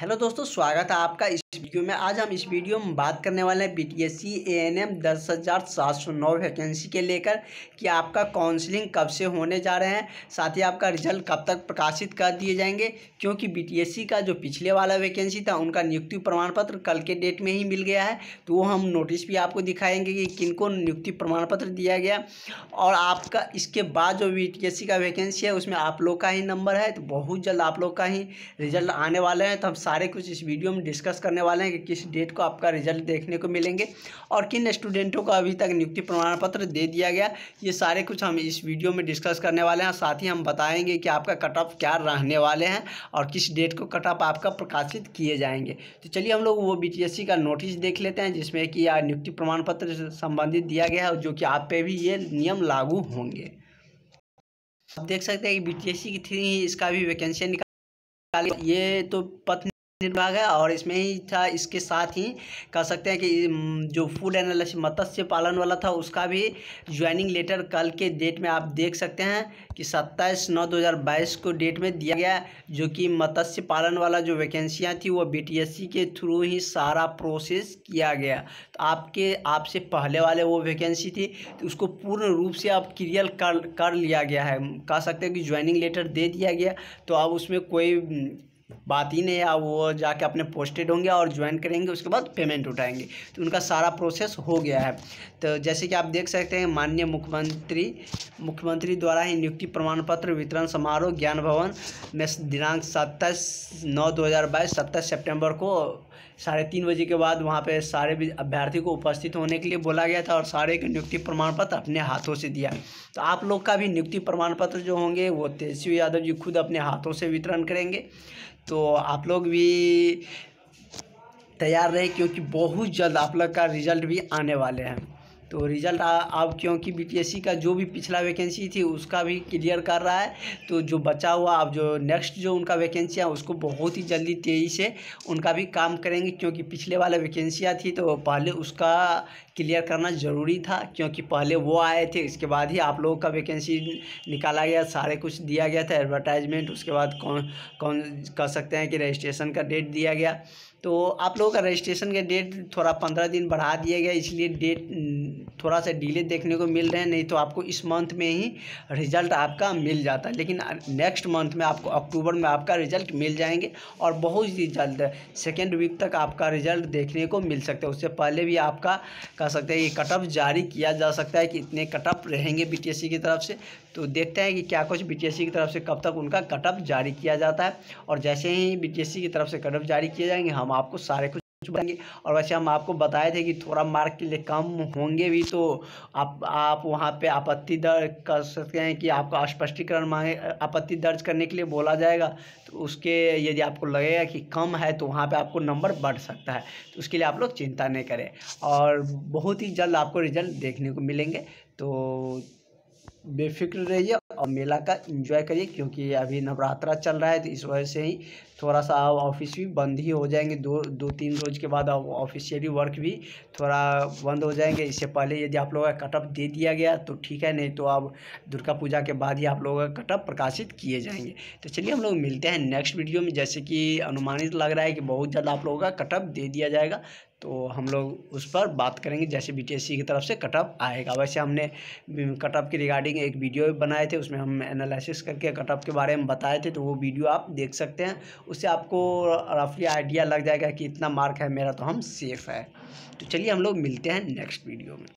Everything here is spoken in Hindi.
हेलो दोस्तों स्वागत है आपका इस वीडियो में आज हम इस वीडियो में बात करने वाले हैं बीटीएससी एएनएम दस हज़ार सात सौ नौ वैकेंसी के लेकर कि आपका काउंसलिंग कब से होने जा रहे हैं साथ ही आपका रिजल्ट कब तक प्रकाशित कर दिए जाएंगे क्योंकि बीटीएससी का जो पिछले वाला वैकेंसी था उनका नियुक्ति प्रमाण पत्र कल के डेट में ही मिल गया है तो वो हम नोटिस भी आपको दिखाएंगे कि किन को नियुक्ति प्रमाण पत्र दिया गया और आपका इसके बाद जो बी का वैकेंसी है उसमें आप लोग का ही नंबर है तो बहुत जल्द आप लोग का ही रिजल्ट आने वाला है तो हम सारे कुछ इस वीडियो में डिस्कस करने करने वाले हैं कि किस डेट को आपका रिजल्ट देखने को मिलेंगे और किन स्टूडेंटों को अभी तक नियुक्ति प्रमाण पत्र दे दिया गया ये सारे कुछ हम इस वीडियो में डिस्कस करने वाले हैं साथ ही हम बताएंगे कि आपका कट ऑफ क्या रहने वाले हैं और किस डेट को कट ऑफ आपका प्रकाशित किए जाएंगे तो चलिए हम लोग वो बी का नोटिस देख लेते हैं जिसमें कि यह नियुक्ति प्रमाण पत्र संबंधित दिया गया है जो कि आप पे भी ये नियम लागू होंगे आप देख सकते हैं कि बी की थी इसका भी वैकेंसी निकाल ये तो पथ विभाग है और इसमें ही था इसके साथ ही कह सकते हैं कि जो फूड एनालिस मत्स्य पालन वाला था उसका भी ज्वाइनिंग लेटर कल के डेट में आप देख सकते हैं कि 27 नौ 2022 को डेट में दिया गया जो कि मत्स्य पालन वाला जो वैकेंसियां थी वो बीटीएससी के थ्रू ही सारा प्रोसेस किया गया तो आपके आपसे पहले वाले वो वैकेंसी थी तो उसको पूर्ण रूप से आप क्लियर कर कर लिया गया है कह सकते हैं कि ज्वाइनिंग लेटर दे दिया गया तो अब उसमें कोई बात ही नहीं है वो जाके अपने पोस्टेड होंगे और ज्वाइन करेंगे उसके बाद पेमेंट उठाएंगे तो उनका सारा प्रोसेस हो गया है तो जैसे कि आप देख सकते हैं माननीय मुख्यमंत्री मुख्यमंत्री द्वारा ही नियुक्ति प्रमाण पत्र वितरण समारोह ज्ञान भवन में दिनांक सत्ताईस नौ दो हज़ार बाईस सत्ताईस सेप्टेम्बर को साढ़े तीन बजे के बाद वहाँ पे सारे अभ्यर्थी को उपस्थित होने के लिए बोला गया था और सारे के नियुक्ति प्रमाण पत्र अपने हाथों से दिया तो आप लोग का भी नियुक्ति प्रमाण पत्र जो होंगे वो तेजस्वी यादव जी खुद अपने हाथों से वितरण करेंगे तो आप लोग भी तैयार रहे क्योंकि बहुत जल्द आप लोग का रिजल्ट भी आने वाले हैं तो रिज़ल्ट अब क्योंकि बीटीएससी का जो भी पिछला वैकेंसी थी उसका भी क्लियर कर रहा है तो जो बचा हुआ अब जो नेक्स्ट जो उनका वैकेंसी है उसको बहुत ही जल्दी तेज़ी से उनका भी काम करेंगे क्योंकि पिछले वाला वैकेंसियाँ थी तो पहले उसका क्लियर करना ज़रूरी था क्योंकि पहले वो आए थे इसके बाद ही आप लोगों का वैकेंसी निकाला गया सारे कुछ दिया गया था एडवर्टाइजमेंट उसके बाद कौन कौन कह सकते हैं कि रजिस्ट्रेशन का डेट दिया गया तो आप लोगों का रजिस्ट्रेशन का डेट थोड़ा पंद्रह दिन बढ़ा दिया गया इसलिए डेट थोड़ा सा डिले देखने को मिल रहे हैं नहीं तो आपको इस मंथ में ही रिज़ल्ट आपका मिल जाता है लेकिन नेक्स्ट मंथ में आपको अक्टूबर में आपका रिज़ल्ट मिल जाएंगे और बहुत ही जल्द सेकेंड वीक तक आपका रिज़ल्ट देखने को मिल सकता है उससे पहले भी आपका कह सकते हैं कि कट ऑफ जारी किया जा सकता है कि इतने कट ऑफ रहेंगे बी की तरफ से तो देखते हैं कि क्या कुछ बी की तरफ से कब तक उनका कट ऑफ जारी किया जाता है और जैसे ही बी की तरफ से कट ऑफ जारी किए जाएंगे हम हम आपको सारे कुछ बताएंगे और वैसे हम आपको बताए थे कि थोड़ा मार्क के लिए कम होंगे भी तो आप आप वहाँ पे आपत्ति दर्ज कर सकते हैं कि आपका स्पष्टीकरण मांगे आपत्ति दर्ज करने के लिए बोला जाएगा तो उसके यदि आपको लगेगा कि कम है तो वहाँ पे आपको नंबर बढ़ सकता है तो उसके लिए आप लोग चिंता नहीं करें और बहुत ही जल्द आपको रिजल्ट देखने को मिलेंगे तो बेफिक्र रहिए और मेला का एंजॉय करिए क्योंकि अभी नवरात्रा चल रहा है तो इस वजह से ही थोड़ा सा ऑफिस भी बंद ही हो जाएंगे दो दो तीन रोज के बाद अब ऑफिशियली वर्क भी थोड़ा बंद हो जाएंगे इससे पहले यदि आप लोगों का कटअप दे दिया गया तो ठीक है नहीं तो अब दुर्गा पूजा के बाद ही आप लोगों का कटअप प्रकाशित किए जाएंगे तो चलिए हम लोग मिलते हैं नेक्स्ट वीडियो में जैसे कि अनुमानित लग रहा है कि बहुत ज़्यादा आप लोगों का कटअप दे दिया जाएगा तो हम लोग उस पर बात करेंगे जैसे बीटीएससी की तरफ से कटअप आएगा वैसे हमने कटअप हम्म, के रिगार्डिंग एक वीडियो बनाए थे उसमें हम एनालिसिस करके कटअप के बारे में बताए थे तो वो वीडियो आप देख सकते हैं उससे आपको रफली आइडिया लग जाएगा कि इतना मार्क है मेरा तो हम सेफ़ है तो चलिए हम लोग मिलते हैं नेक्स्ट वीडियो में